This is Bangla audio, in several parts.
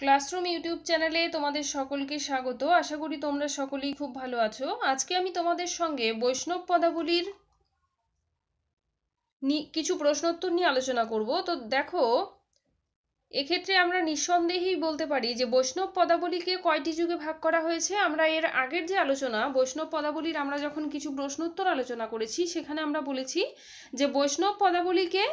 ক্লাসরুম ইউটিউব চ্যানেলে তোমাদের সকলকে স্বাগত আশা করি তোমরা সকলেই খুব ভালো আছো আজকে আমি তোমাদের সঙ্গে বৈষ্ণব পদাবলীর কিছু প্রশ্নোত্তর নিয়ে আলোচনা করব তো দেখো এক্ষেত্রে আমরা নিঃসন্দেহেই বলতে পারি যে বৈষ্ণব পদাবলীকে কয়টি যুগে ভাগ করা হয়েছে আমরা এর আগের যে আলোচনা বৈষ্ণব পদাবলীর আমরা যখন কিছু প্রশ্নোত্তর আলোচনা করেছি সেখানে আমরা বলেছি যে বৈষ্ণব পদাবলীকে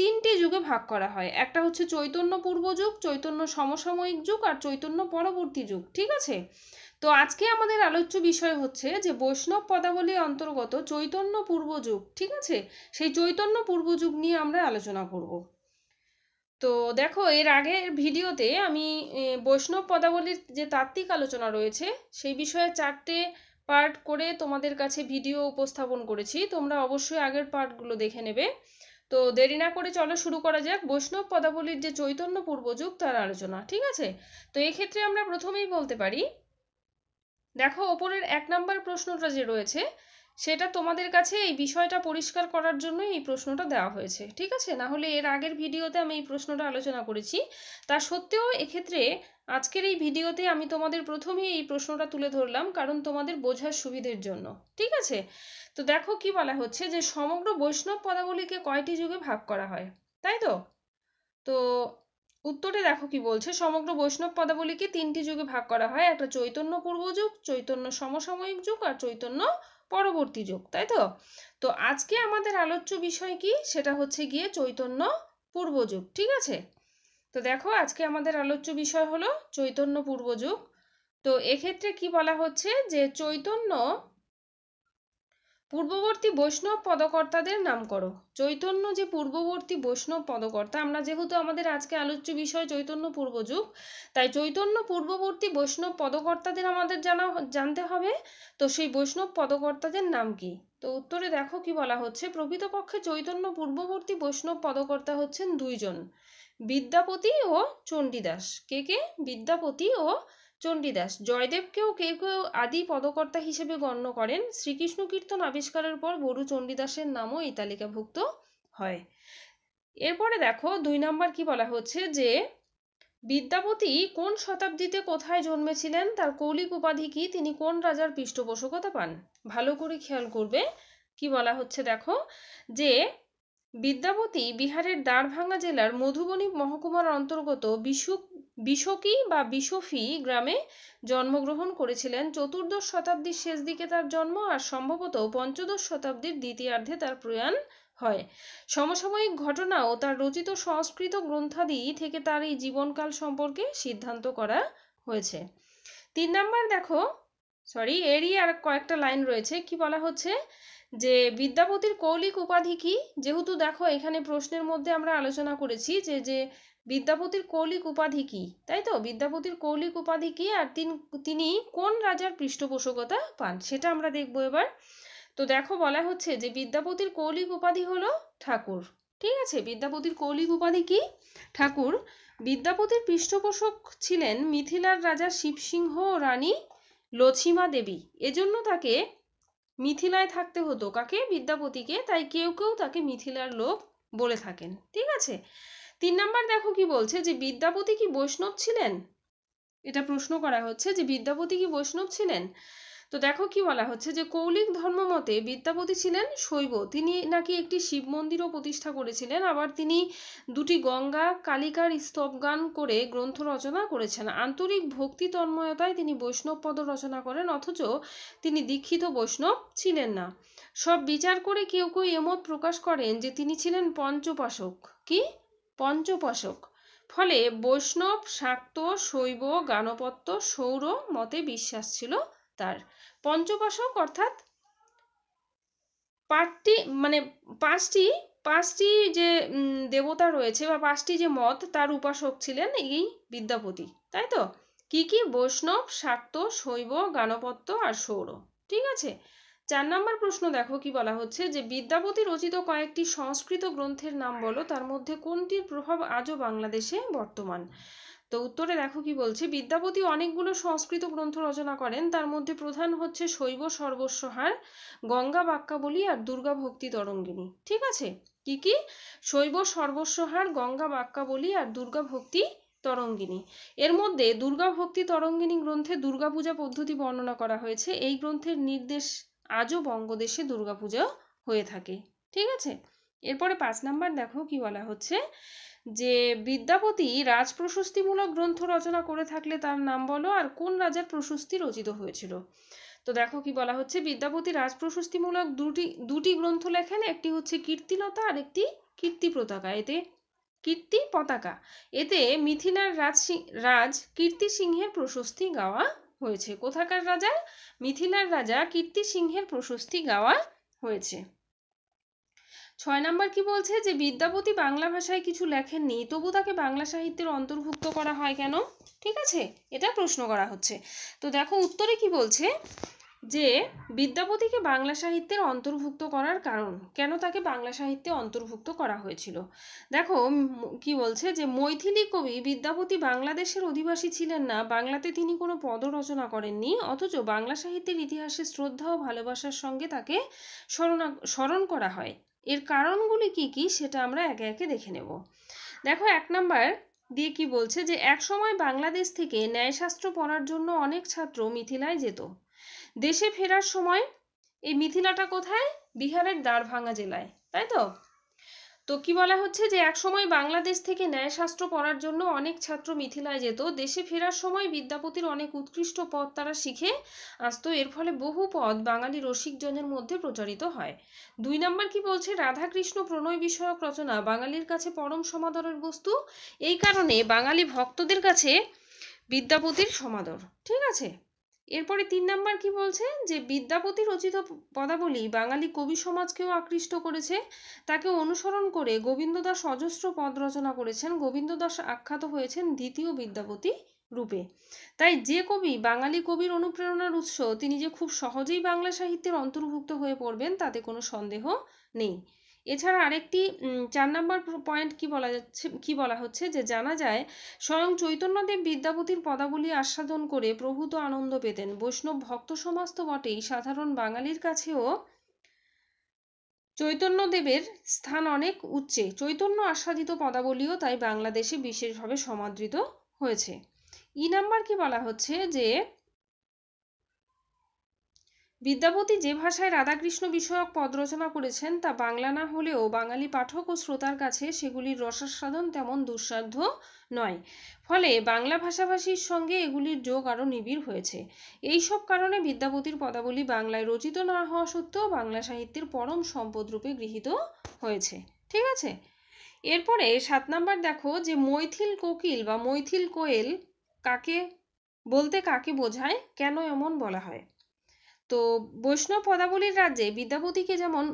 তিনটি যুগে ভাগ করা হয় একটা হচ্ছে চৈতন্য পূর্বযুগ চৈতন্য সমসাময়িক যুগ আর চৈতন্য পরবর্তী যুগ ঠিক আছে তো আজকে আমাদের আলোচ্য বিষয় হচ্ছে যে বৈষ্ণব পদাবলীর অন্তর্গত চৈতন্য পূর্বযুগ ঠিক আছে সেই চৈতন্য পূর্বযুগ নিয়ে আমরা আলোচনা করব তো দেখো এর আগের ভিডিওতে আমি বৈষ্ণব পদাবলীর যে তাত্ত্বিক আলোচনা রয়েছে সেই বিষয়ে চারটে পার্ট করে তোমাদের কাছে ভিডিও উপস্থাপন করেছি তোমরা অবশ্যই আগের পার্টগুলো দেখে নেবে তো দেরি না করে চলো শুরু করা যাক বৈষ্ণব পদাবলীর যে চৈতন্য পূর্বযুগ তার আলোচনা ঠিক আছে তো এক্ষেত্রে আমরা প্রথমেই বলতে পারি দেখো ওপরের এক নম্বর প্রশ্নটা যে রয়েছে সেটা তোমাদের কাছে এই বিষয়টা পরিষ্কার করার জন্য এই প্রশ্নটা দেওয়া হয়েছে ঠিক আছে না হলে এর আগের ভিডিওতে আমি এই প্রশ্নটা আলোচনা করেছি তা সত্ত্বেও এক্ষেত্রে আজকের এই ভিডিওতে আমি তোমাদের প্রথমেই এই প্রশ্নটা তুলে ধরলাম কারণ তোমাদের বোঝার সুবিধের জন্য ঠিক আছে তো দেখো কি বলা হচ্ছে যে সমগ্র বৈষ্ণব পদাবলীকে কয়টি যুগে ভাগ করা হয় তাই তো তো উত্তরে দেখো কি বলছে সমগ্র বৈষ্ণব পদাবলীকে তিনটি যুগে ভাগ করা হয় একটা চৈতন্য পূর্ব যুগ চৈতন্য সমসাময়িক যুগ আর চৈতন্য পরবর্তী যুগ তাই তো তো আজকে আমাদের আলোচ্য বিষয় কি সেটা হচ্ছে গিয়ে চৈতন্য পূর্ব যুগ ঠিক আছে তো দেখো আজকে আমাদের আলোচ্য বিষয় হলো চৈতন্য পূর্ব যুগ তো এক্ষেত্রে কি বলা হচ্ছে যে চৈতন্য পূর্ববর্তী বৈষ্ণব পদকর্তাদের নাম করো চৈতন্য যে পূর্ববর্তী বৈষ্ণব পদকর্তা আমরা যেহেতু আমাদের আজকে আলোচ্য বিষয় চৈতন্য পূর্বযুগ তাই চৈতন্য পূর্ববর্তী বৈষ্ণব পদকর্তাদের আমাদের জানা জানতে হবে তো সেই বৈষ্ণব পদকর্তাদের নাম কি তো উত্তরে দেখো কি বলা হচ্ছে প্রকৃতপক্ষে চৈতন্য পূর্ববর্তী বৈষ্ণব পদকর্তা হচ্ছেন দুইজন বিদ্যাপতি ও চণ্ডীদাস কে কে বিদ্যাপতি ও চণ্ডীদাস জয়দেবকেও কেউ কেউ আদি পদকর্তা হিসেবে গণ্য করেন শ্রীকৃষ্ণ কীর্তন আবিষ্কারের পর বরু চণ্ডীদাসের নামও এই তালিকাভুক্ত হয় এরপরে দেখো দুই নাম্বার কি বলা হচ্ছে যে বিদ্যাপতি কোন শতাব্দীতে কোথায় জন্মেছিলেন তার কৌলিক উপাধি কি তিনি কোন রাজার পৃষ্ঠপোষকতা পান ভালো করে খেয়াল করবে কি বলা হচ্ছে দেখো যে বিদ্যাপতি বিহারের দ্বারভাঙ্গা জেলার মধুবনী মহকুমার অন্তর্গত বিশুক বিশকি বা বিশফি গ্রামে জন্মগ্রহণ করেছিলেন চতুর্দশ শতাব্দীর শেষ দিকে তার জন্ম আর সম্ভবত পঞ্চদশ শতাব্দীর দ্বিতীয়ার্ধে তার প্রয়াণ হয় সমসাময়িক ঘটনা ও তার রচিত সংস্কৃত গ্রন্থাদি থেকে তার এই জীবনকাল সম্পর্কে সিদ্ধান্ত করা হয়েছে তিন নাম্বার দেখো সরি এরই আর কয়েকটা লাইন রয়েছে কি বলা হচ্ছে যে বিদ্যাপতির কৌলিক উপাধি কি যেহেতু দেখো এখানে প্রশ্নের মধ্যে আমরা আলোচনা করেছি যে যে বিদ্যাপতির কৌলিক উপাধি কি তাই তো বিদ্যাপতির কৌলিক উপাধি কি আর তিন তিনি কোন রাজার পৃষ্ঠপোষকতা পান সেটা আমরা দেখবো এবার তো দেখো বলা হচ্ছে যে বিদ্যাপতির কৌলিক উপাধি হলো ঠাকুর ঠিক আছে বিদ্যাপতির কৌলিক উপাধি কি ঠাকুর বিদ্যাপতির পৃষ্ঠপোষক ছিলেন মিথিলার রাজা শিবসিংহ রানী লছিমা দেবী এজন্য তাকে মিথিলায় থাকতে হতো কাকে বিদ্যাপতিকে তাই কেউ কেউ তাকে মিথিলার লোক বলে থাকেন ঠিক আছে তিন নাম্বার দেখো কি বলছে যে বিদ্যাপতি কি বৈষ্ণব ছিলেন এটা প্রশ্ন করা হচ্ছে যে বিদ্যাপতি কি বৈষ্ণব ছিলেন তো দেখো কি বলা হচ্ছে যে কৌলিক ধর্মমতে বিদ্যাপতি ছিলেন শৈব তিনি নাকি একটি শিব মন্দিরও প্রতিষ্ঠা করেছিলেন আবার তিনি দুটি গঙ্গা কালিকার স্তবগান করে গ্রন্থ রচনা করেছেন আন্তরিক ভক্তি তন্ময়তায় তিনি বৈষ্ণব পদ রচনা করেন অথচ তিনি দীক্ষিত বৈষ্ণব ছিলেন না সব বিচার করে কেউ কেউ এমত প্রকাশ করেন যে তিনি ছিলেন পঞ্চপাশক কি পঞ্চপাশক ফলে বৈষ্ণব শাক্ত শৈব গানপত্য সৌর মতে বিশ্বাস ছিল তার পঞ্চপাশক অর্থাৎ পাঁচটি মানে পাঁচটি পাঁচটি যে দেবতা রয়েছে বা পাঁচটি যে মত তার উপাসক ছিলেন এই বিদ্যাপতি তাই তো কি কি বৈষ্ণব শাক্ত শৈব গানপত্য আর সৌর ঠিক আছে চার নম্বর প্রশ্ন দেখো কি বলা হচ্ছে যে বিদ্যাপতি রচিত কয়েকটি সংস্কৃত গ্রন্থের নাম বলো তার মধ্যে কোনটির প্রভাব আজও বাংলাদেশে বর্তমান তো উত্তরে দেখো কি বলছে বিদ্যাপতি অনেকগুলো সংস্কৃত গ্রন্থ রচনা করেন তার মধ্যে প্রধান হচ্ছে শৈব সর্বস্বহার গঙ্গা বাক্যাবলী আর দুর্গা ভক্তি তরঙ্গিনী ঠিক আছে কি কি শৈব সর্বস্বহার গঙ্গা বাক্যাবলী আর দুর্গা ভক্তি তরঙ্গিনী এর মধ্যে দুর্গা ভক্তি তরঙ্গিনী গ্রন্থে দুর্গাপূজা পদ্ধতি বর্ণনা করা হয়েছে এই গ্রন্থের নির্দেশ আজও বঙ্গদেশে দুর্গাপূজা হয়ে থাকে ঠিক আছে এরপরে পাঁচ নাম্বার দেখো কি বলা হচ্ছে যে বিদ্যাপতি রাজ প্রশস্তিমূলক গ্রন্থ রচনা করে থাকলে তার নাম বলো আর কোন রাজার প্রশস্তি রচিত হয়েছিল তো দেখো কি বলা হচ্ছে বিদ্যাপতি রাজ প্রশস্তিমূলক দুটি দুটি গ্রন্থ লেখেন একটি হচ্ছে কীর্তিলতা আর একটি কীর্তি পতাকা এতে কীর্তি পতাকা এতে মিথিলার রাজ রাজ কীর্তি সিংহের প্রশস্তি গাওয়া হয়েছে কোথাকার রাজা মিথিলার রাজা কীর্তি সিংহের প্রশস্তি গাওয়া হয়েছে ছয় নাম্বার কি বলছে যে বিদ্যাপতি বাংলা ভাষায় কিছু লেখেননি তবু তাকে বাংলা সাহিত্যের অন্তর্ভুক্ত করা হয় কেন ঠিক আছে এটা প্রশ্ন করা হচ্ছে তো দেখো উত্তরে কি বলছে যে বিদ্যাপতিকে বাংলা সাহিত্যের অন্তর্ভুক্ত করার কারণ কেন তাকে বাংলা সাহিত্যে অন্তর্ভুক্ত করা হয়েছিল দেখো কি বলছে যে মৈথিলি কবি বিদ্যাপতি বাংলাদেশের অধিবাসী ছিলেন না বাংলাতে তিনি কোনো পদ রচনা করেননি অথচ বাংলা সাহিত্যের ইতিহাসে শ্রদ্ধা ও ভালোবাসার সঙ্গে তাকে স্মরণ স্মরণ করা হয় এর কারণগুলি কি কি সেটা আমরা একে একে দেখে নেব দেখো এক নাম্বার দিয়ে কি বলছে যে এক সময় বাংলাদেশ থেকে ন্যায়শাস্ত্র পড়ার জন্য অনেক ছাত্র মিথিলায় যেত দেশে ফেরার সময় এই মিথিলাটা কোথায় বিহারের দ্বারভাঙ্গা জেলায় তাই তো তো কি বলা হচ্ছে যে একসময় বাংলাদেশ থেকে ন্যায়শাস্ত্র পড়ার জন্য অনেক ছাত্র মিথিলায় যেত দেশে ফেরার সময় বিদ্যাপতির অনেক উৎকৃষ্ট পদ তারা শিখে আসতো এর ফলে বহু পদ বাঙালি রসিকজনের মধ্যে প্রচারিত হয় দুই নম্বর কি বলছে রাধাকৃষ্ণ প্রণয় বিষয়ক রচনা বাঙালির কাছে পরম সমাদরের বস্তু এই কারণে বাঙালি ভক্তদের কাছে বিদ্যাপতির সমাদর ঠিক আছে এরপরে তিন নাম্বার কি বলছে যে বিদ্যাপতি রচিত পদাবলী বাঙালি কবি সমাজকেও আকৃষ্ট করেছে তাকে অনুসরণ করে গোবিন্দ দাস অজস্র পদ রচনা করেছেন গোবিন্দ দাস আখ্যাত হয়েছেন দ্বিতীয় বিদ্যাপতি রূপে তাই যে কবি বাঙালি কবির অনুপ্রেরণার উৎস তিনি যে খুব সহজেই বাংলা সাহিত্যের অন্তর্ভুক্ত হয়ে পড়বেন তাতে কোনো সন্দেহ নেই এছাড়া আরেকটি চার নম্বর পয়েন্ট কি বলা যাচ্ছে কি বলা হচ্ছে যে জানা যায় স্বয়ং চৈতন্যদেব বিদ্যাপতির পদাবলী আস্বাদন করে প্রভূত আনন্দ পেতেন বৈষ্ণব ভক্ত সমাজ তো বটেই সাধারণ বাঙালির কাছেও চৈতন্যদেবের স্থান অনেক উচ্চে চৈতন্য আস্বাদিত পদাবলীও তাই বাংলাদেশে বিশেষভাবে সমাদৃত হয়েছে ই নাম্বার কি বলা হচ্ছে যে বিদ্যাপতি যে ভাষায় রাধাকৃষ্ণ বিষয়ক পদ রচনা করেছেন তা বাংলা না হলেও বাঙালি পাঠক ও শ্রোতার কাছে সেগুলির রসাস্বাদন তেমন দুঃসাধ্য নয় ফলে বাংলা ভাষাভাষীর সঙ্গে এগুলির যোগ আরও নিবিড় হয়েছে এই সব কারণে বিদ্যাপতির পদাবলী বাংলায় রচিত না হওয়া সত্ত্বেও বাংলা সাহিত্যের পরম সম্পদ রূপে গৃহীত হয়েছে ঠিক আছে এরপরে সাত নাম্বার দেখো যে মৈথিল কোকিল বা মৈথিল কোয়েল কাকে বলতে কাকে বোঝায় কেন এমন বলা হয় তো বৈষ্ণব পদাবলীর রাজ্যে বিদ্যাপতিকে যেমন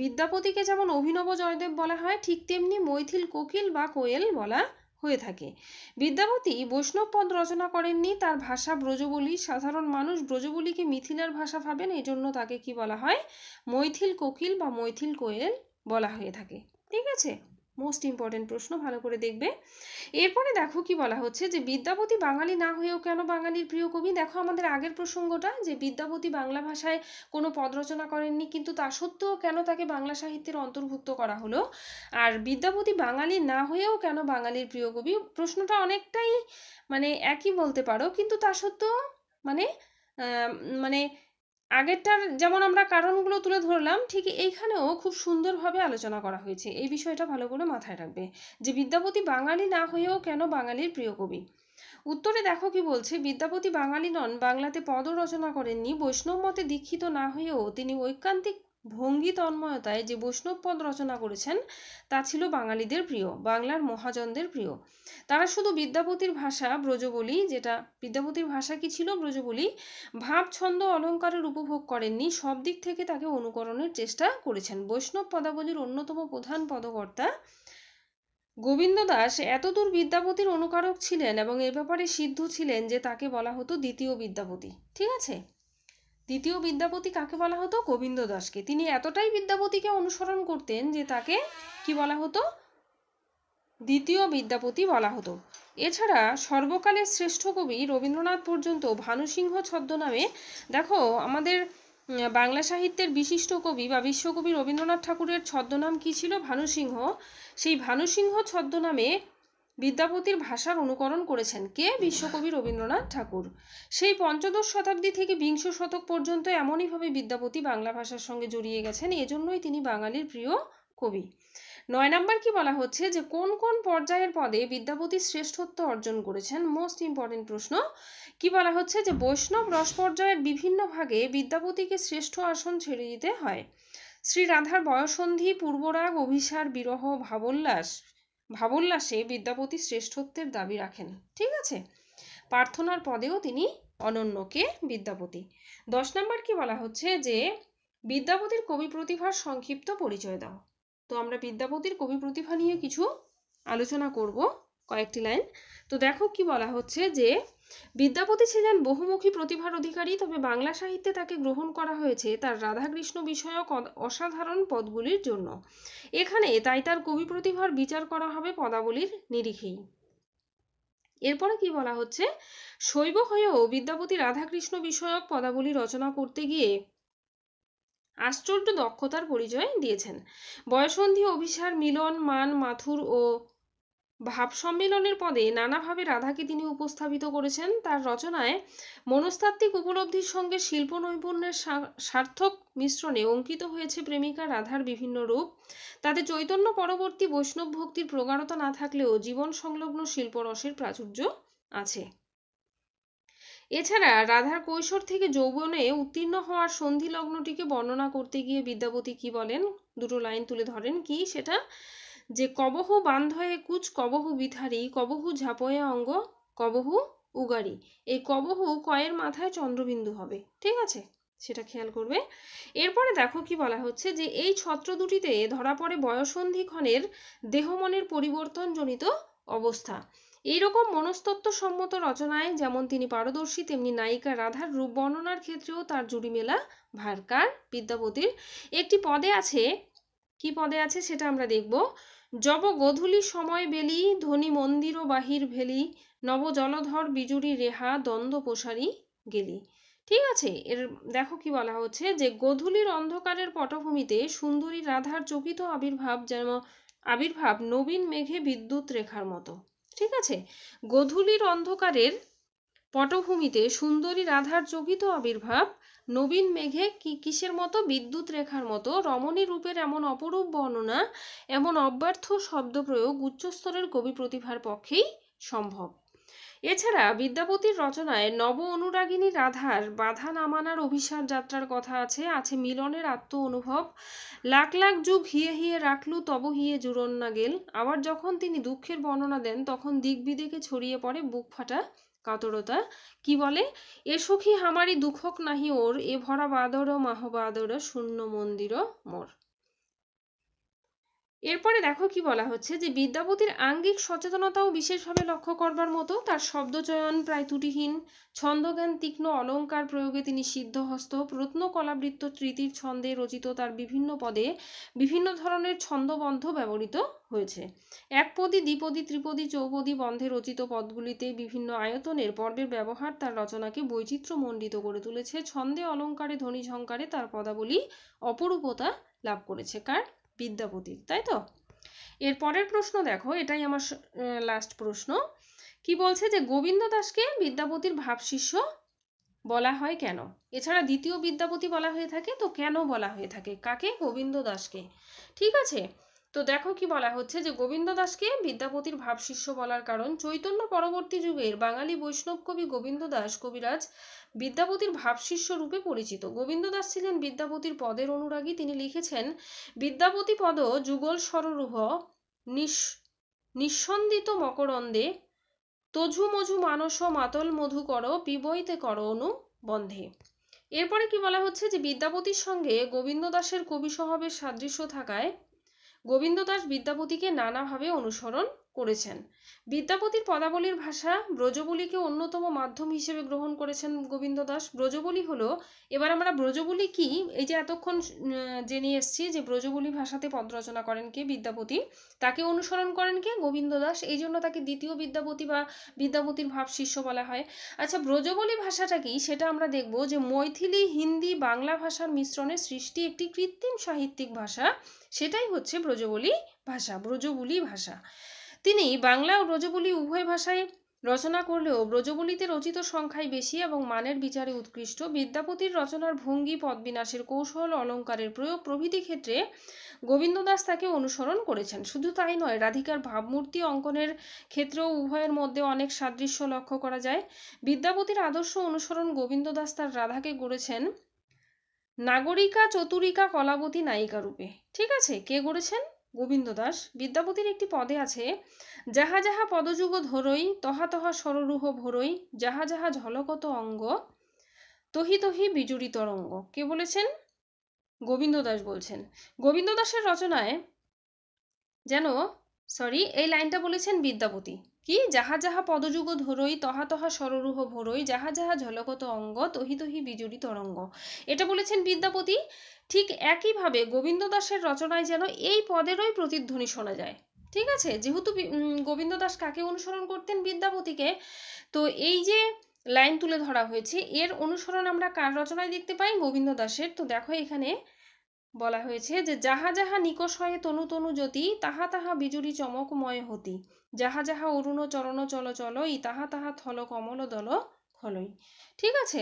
বিদ্যাপতিকে যেমন অভিনব জয়দেব বলা হয় ঠিক তেমনি মৈথিল কোকিল বা কোয়েল বলা হয়ে থাকে বিদ্যাপতি বৈষ্ণব পদ রচনা করেননি তার ভাষা ব্রজবলি সাধারণ মানুষ ব্রজবলিকে মিথিলার ভাষা ভাবেন এই জন্য তাকে কি বলা হয় মৈথিল কোকিল বা মৈথিল কোয়েল বলা হয়ে থাকে ঠিক আছে মোস্ট ইম্পর্টেন্ট প্রশ্ন ভালো করে দেখবে এরপরে দেখো কি বলা হচ্ছে যে বিদ্যাপতি বাঙালি না হয়েও কেন বাঙালির প্রিয় কবি দেখো আমাদের আগের প্রসঙ্গটা যে বিদ্যাপতি বাংলা ভাষায় কোনো পদ রচনা করেননি কিন্তু তা সত্ত্বেও কেন তাকে বাংলা সাহিত্যের অন্তর্ভুক্ত করা হলো আর বিদ্যাপতি বাঙালি না হয়েও কেন বাঙালির প্রিয় কবি প্রশ্নটা অনেকটাই মানে একই বলতে পারো কিন্তু তা সত্ত্বেও মানে মানে আগেরটার যেমন আমরা কারণগুলো তুলে ধরলাম ঠিক এইখানেও খুব সুন্দরভাবে আলোচনা করা হয়েছে এই বিষয়টা ভালো করে মাথায় রাখবে যে বিদ্যাপতি বাঙালি না হয়েও কেন বাঙালির প্রিয় কবি উত্তরে দেখো কি বলছে বিদ্যাপতি বাঙালি নন বাংলাতে পদ রচনা করেননি বৈষ্ণব মতে দীক্ষিত না হয়েও তিনি ঐকান্তিক ভঙ্গি তন্ময়তায় যে বৈষ্ণব পদ রচনা করেছেন তা ছিল বাঙালিদের প্রিয় বাংলার মহাজনদের প্রিয় তারা শুধু বিদ্যাপতির ভাষা ব্রজবলি যেটা বিদ্যাপতির ভাষা কি ছিল ব্রজবলি ভাব ছন্দ অলঙ্কারের উপভোগ করেননি সব দিক থেকে তাকে অনুকরণের চেষ্টা করেছেন বৈষ্ণব পদাবলীর অন্যতম প্রধান পদকর্তা গোবিন্দ দাস এতদূর বিদ্যাপতির অনুকারক ছিলেন এবং এ ব্যাপারে সিদ্ধ ছিলেন যে তাকে বলা হতো দ্বিতীয় বিদ্যাপতি ঠিক আছে দ্বিতীয় বিদ্যাপতি কাকে বলা হতো গোবিন্দ দাসকে তিনি এতটাই বিদ্যাপতিকে অনুসরণ করতেন যে তাকে কি বলা হতো দ্বিতীয় বিদ্যাপতি বলা হতো এছাড়া সর্বকালের শ্রেষ্ঠ কবি রবীন্দ্রনাথ পর্যন্ত ভানুসিংহ ছদ্মনামে দেখো আমাদের বাংলা সাহিত্যের বিশিষ্ট কবি বা বিশ্বকবি রবীন্দ্রনাথ ঠাকুরের ছদ্মনাম কী ছিল ভানুসিংহ সেই ভানুসিংহ ছদ্মনামে বিদ্যাপতির ভাষার অনুকরণ করেছেন কে বিশ্বকবি রবীন্দ্রনাথ ঠাকুর সেই পঞ্চদশ শতাব্দী থেকে বিংশ শতক পর্যন্ত এমনইভাবে বিদ্যাপতি বাংলা ভাষার সঙ্গে জড়িয়ে গেছেন এজন্যই তিনি বাঙালির প্রিয় কবি নয় নাম্বার কি বলা হচ্ছে যে কোন কোন পর্যায়ের পদে বিদ্যাপতি শ্রেষ্ঠত্ব অর্জন করেছেন মোস্ট ইম্পর্টেন্ট প্রশ্ন কি বলা হচ্ছে যে বৈষ্ণব রস পর্যায়ের বিভিন্ন ভাগে বিদ্যাপতিকে শ্রেষ্ঠ আসন ছেড়ে দিতে হয় শ্রী রাধার বয়সন্ধি পূর্বরাগ অভিসার বিরহ ভাবোল্লাস ভাবোল্লাসে বিদ্যাপতি শ্রেষ্ঠত্বের দাবি রাখেন ঠিক আছে প্রার্থনার পদেও তিনি অনন্যকে বিদ্যাপতি দশ নম্বর কি বলা হচ্ছে যে বিদ্যাপতির কবি প্রতিভার সংক্ষিপ্ত পরিচয় দাও তো আমরা বিদ্যাপতির কবি প্রতিভা নিয়ে কিছু আলোচনা করব কয়েকটি লাইন তো দেখো কি বলা হচ্ছে যে বিদ্যাপতি ছিলেন বহুমুখী প্রতিভার অধিকারী তবে বাংলা সাহিত্যে তাকে গ্রহণ করা হয়েছে তার রাধাকৃষ্ণ বিষয়ক অসাধারণ পদগুলির জন্য এখানে তাই তার কবি প্রতিভার বিচার করা হবে পদাবলীর নিরিখেই এরপরে কি বলা হচ্ছে শৈব হয়েও বিদ্যাপতি রাধাকৃষ্ণ বিষয়ক পদাবলী রচনা করতে গিয়ে আশ্চর্য দক্ষতার পরিচয় দিয়েছেন বয়সন্ধি অভিসার মিলন মান মাথুর ও ভাব সম্মেলনের পদে নানাভাবে রাধাকে তিনি উপস্থাপিত করেছেন তার রচনায় মনস্তাত্ত্বিক উপলব্ধির সঙ্গে শিল্প নৈপুণ্যের সার্থক মিশ্রণে অঙ্কিত হয়েছে প্রেমিকা রাধার বিভিন্ন রূপ তাতে চৈতন্য পরবর্তী বৈষ্ণব ভক্তির প্রগাঢ়তা না থাকলেও জীবন সংলগ্ন শিল্পরসের প্রাচুর্য আছে এছাড়া রাধার কৈশোর থেকে যৌবনে উত্তীর্ণ হওয়ার সন্ধি লগ্নটিকে বর্ণনা করতে গিয়ে বিদ্যাপতি কি বলেন দুটো লাইন তুলে ধরেন কি সেটা যে কবহু বান্ধয়ে কুচ কবহু বিধারী কবহু ঝাপয়ে অঙ্গ কবহু উগারি এই কবহু কয়ের মাথায় চন্দ্রবিন্দু হবে ঠিক আছে সেটা খেয়াল করবে এরপরে দেখো কি বলা হচ্ছে যে এই ছত্র দুটিতে ধরা পড়ে বয়সন্ধিক্ষণের দেহমনের পরিবর্তনজনিত অবস্থা এইরকম মনস্তত্ত্ব সম্মত রচনায় যেমন তিনি পারদর্শী তেমনি নায়িকা রাধার রূপ বর্ণনার ক্ষেত্রেও তার জুড়ি মেলা ভারকার বিদ্যাপতির একটি পদে আছে কি পদে আছে সেটা আমরা দেখব জব গধূলি সময় বেলি ধনী মন্দির ও বাহির ভেলি নব জলধর বিজুরি রেহা দ্বন্দ্ব প্রসারী গেলি ঠিক আছে এর দেখো কি বলা হচ্ছে যে গধূলির অন্ধকারের পটভূমিতে সুন্দরী রাধার চকিত আবির্ভাব যেন আবির্ভাব নবীন মেঘে বিদ্যুৎ রেখার মতো ঠিক আছে গধূলির অন্ধকারের পটভূমিতে সুন্দরী রাধার চকিত আবির্ভাব নবীন মেঘে কি কিসের মতো বিদ্যুৎ রেখার মতো রমণী রূপের এমন অপরূপ বর্ণনা এমন অব্যর্থ শব্দ প্রয়োগ উচ্চস্তরের কবি প্রতিভার পক্ষেই সম্ভব এছাড়া বিদ্যাপতির রচনায় নব অনুরাগিনী রাধার বাধা নামানার অভিশাপ যাত্রার কথা আছে আছে মিলনের আত্ম অনুভব লাখ লাখ যুগ হিয়ে হিয়ে রাখলু তব হিয়ে জুড়ন না গেল আবার যখন তিনি দুঃখের বর্ণনা দেন তখন দিক বিদিকে ছড়িয়ে পড়ে বুক ফাটা কাতরতা কি বলে এ সখী হামারি দুঃখক নাহি ওর এ ভরা বাদর মাহ বাদর শূন্য মন্দির মোর এরপরে দেখো কি বলা হচ্ছে যে বিদ্যাপতির আঙ্গিক সচেতনতাও বিশেষভাবে লক্ষ্য করবার মতো তার শব্দচয়ন প্রায় ত্রুটিহীন ছন্দজ্ঞান তীক্ষ্ণ অলঙ্কার প্রয়োগে তিনি সিদ্ধহস্ত প্রত্নকলাবৃত্ত তৃতির ছন্দে রচিত তার বিভিন্ন পদে বিভিন্ন ধরনের ছন্দবন্ধ ব্যবহৃত হয়েছে একপদী দ্বিপদী ত্রিপদী চৌপদী বন্ধে রচিত পদগুলিতে বিভিন্ন আয়তনের পর্বের ব্যবহার তার রচনাকে বৈচিত্র্যমণ্ডিত করে তুলেছে ছন্দে অলঙ্কারে ধ্বনি ঝঙ্কারে তার পদাবলী অপরূপতা লাভ করেছে কার বিদ্যাপতি তাই তো এর পরের প্রশ্ন দেখো এটাই আমার লাস্ট প্রশ্ন কি বলছে যে গোবিন্দ দাসকে বিদ্যাপতির ভাবশিষ্য বলা হয় কেন এছাড়া দ্বিতীয় বিদ্যাপতি বলা হয়ে থাকে তো কেন বলা হয়ে থাকে কাকে গোবিন্দ দাসকে ঠিক আছে তো দেখো কি বলা হচ্ছে যে গোবিন্দ দাসকে বিদ্যাপতির ভাবশিষ্য বলার কারণ চৈতন্য পরবর্তী যুগের বাঙালি বৈষ্ণব কবি গোবিন্দ দাস কবিরাজ বিদ্যাপতির শিষ্য রূপে পরিচিত গোবিন্দ দাস ছিলেন বিদ্যাপতির পদের অনুরাগী তিনি লিখেছেন বিদ্যাপতি পদ যুগল সররূহ নিঃ নিঃসন্দিত মকরন্দে তঝু মঝু মানস মাতল মধু কর পিবইতে কর অনু বন্ধে এরপরে কি বলা হচ্ছে যে বিদ্যাপতির সঙ্গে গোবিন্দ দাসের কবি স্বভাবের সাদৃশ্য থাকায় গোবিন্দ দাস বিদ্যাপতিকে নানাভাবে অনুসরণ করেছেন বিদ্যাপতির পদাবলীর ভাষা ব্রজবলিকে অন্যতম মাধ্যম হিসেবে গ্রহণ করেছেন গোবিন্দ দাস ব্রজবলি হলো এবার আমরা ব্রজবলি কি এই যে এতক্ষণ জেনে এসছি যে ব্রজবলি ভাষাতে পদ রচনা করেন কে বিদ্যাপতি তাকে অনুসরণ করেন কে গোবিন্দ দাস এই জন্য তাকে দ্বিতীয় বিদ্যাপতি বা বিদ্যাপতির ভাব শিষ্য বলা হয় আচ্ছা ব্রজবলি ভাষাটা কি সেটা আমরা দেখব যে মৈথিলি হিন্দি বাংলা ভাষার মিশ্রণে সৃষ্টি একটি কৃত্রিম সাহিত্যিক ভাষা সেটাই হচ্ছে ব্রজবলি ভাষা ব্রজবলি ভাষা তিনি বাংলা ও ব্রজবুলি উভয় ভাষায় রচনা করলেও ব্রজবলিতে রচিত সংখ্যাই বেশি এবং মানের বিচারে উৎকৃষ্ট বিদ্যাপতির রচনার ভঙ্গি পদবিনাশের কৌশল অলঙ্কারের প্রয়োগ প্রভৃতি ক্ষেত্রে গোবিন্দ দাস তাকে অনুসরণ করেছেন শুধু তাই নয় রাধিকার ভাবমূর্তি অঙ্কনের ক্ষেত্রেও উভয়ের মধ্যে অনেক সাদৃশ্য লক্ষ্য করা যায় বিদ্যাপতির আদর্শ অনুসরণ গোবিন্দ দাস তার রাধাকে গড়েছেন নাগরিকা চতুরিকা কলাবতী নায়িকা রূপে ঠিক আছে কে গড়েছেন গোবিন্দ দাস বিদ্যাপতির একটি পদে আছে যাহা যাহা পদযুগ ধরই তহা তহা সররূহ ভরই যাহা যাহা ঝলকত অঙ্গ তহি তহি বিজুরি তরঙ্গ কে বলেছেন গোবিন্দ দাস বলছেন গোবিন্দ দাসের রচনায় যেন সরি এই লাইনটা বলেছেন বিদ্যাপতি কি যাহা যাহা পদযুগ ধরই তহা তহা সররুহ ভরই যাহা যাহা ঝলকত অঙ্গ তহি তহি বিজুড়ি তরঙ্গ এটা বলেছেন বিদ্যাপতি ঠিক একইভাবে গোবিন্দ দাসের রচনায় যেন এই পদেরই প্রতিধ্বনি শোনা যায় ঠিক আছে যেহেতু গোবিন্দ দাস কাকে অনুসরণ করতেন বিদ্যাপতিকে তো এই যে লাইন তুলে ধরা হয়েছে এর অনুসরণ আমরা কার রচনায় দেখতে পাই গোবিন্দ দাসের তো দেখো এখানে বলা হয়েছে যে যাহা যাহা নিকষ হয় তনু তনু জ্যোতি তাহা তাহা বিজুড়ি চমকময় হতি যাহা যাহা অরুণ চরণ চল চলই তাহা তাহা থল কমল দল খলই ঠিক আছে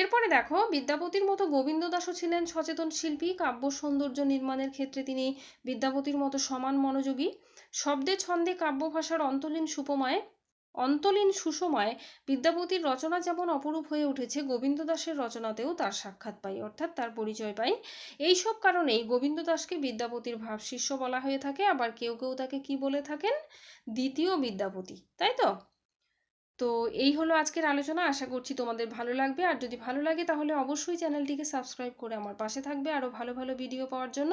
এরপরে দেখো বিদ্যাপতির মতো গোবিন্দ দাসও ছিলেন সচেতন শিল্পী কাব্য সৌন্দর্য নির্মাণের ক্ষেত্রে তিনি বিদ্যাপতির মতো সমান মনোযোগী শব্দে ছন্দে কাব্য ভাষার অন্তলীন সুপমায় অন্তলীন সুসময় বিদ্যাপতির রচনা যেমন অপরূপ হয়ে উঠেছে গোবিন্দ দাসের রচনাতেও তার সাক্ষাৎ পাই অর্থাৎ তার পরিচয় পাই এইসব কারণেই গোবিন্দ দাসকে বিদ্যাপতির ভাব শিষ্য বলা হয়ে থাকে আবার কেউ কেউ তাকে কি বলে থাকেন দ্বিতীয় বিদ্যাপতি তাই তো তো এই হলো আজকের আলোচনা আশা করছি তোমাদের ভালো লাগবে আর যদি ভালো লাগে তাহলে অবশ্যই চ্যানেলটিকে সাবস্ক্রাইব করে আমার পাশে থাকবে আরও ভালো ভালো ভিডিও পাওয়ার জন্য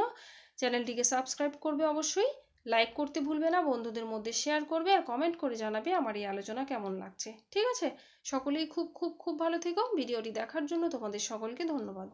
চ্যানেলটিকে সাবস্ক্রাইব করবে অবশ্যই লাইক করতে ভুলবে না বন্ধুদের মধ্যে শেয়ার করবে আর কমেন্ট করে জানাবে আমার এই আলোচনা কেমন লাগছে ঠিক আছে সকলেই খুব খুব খুব ভালো থেকো ভিডিওটি দেখার জন্য তোমাদের সকলকে ধন্যবাদ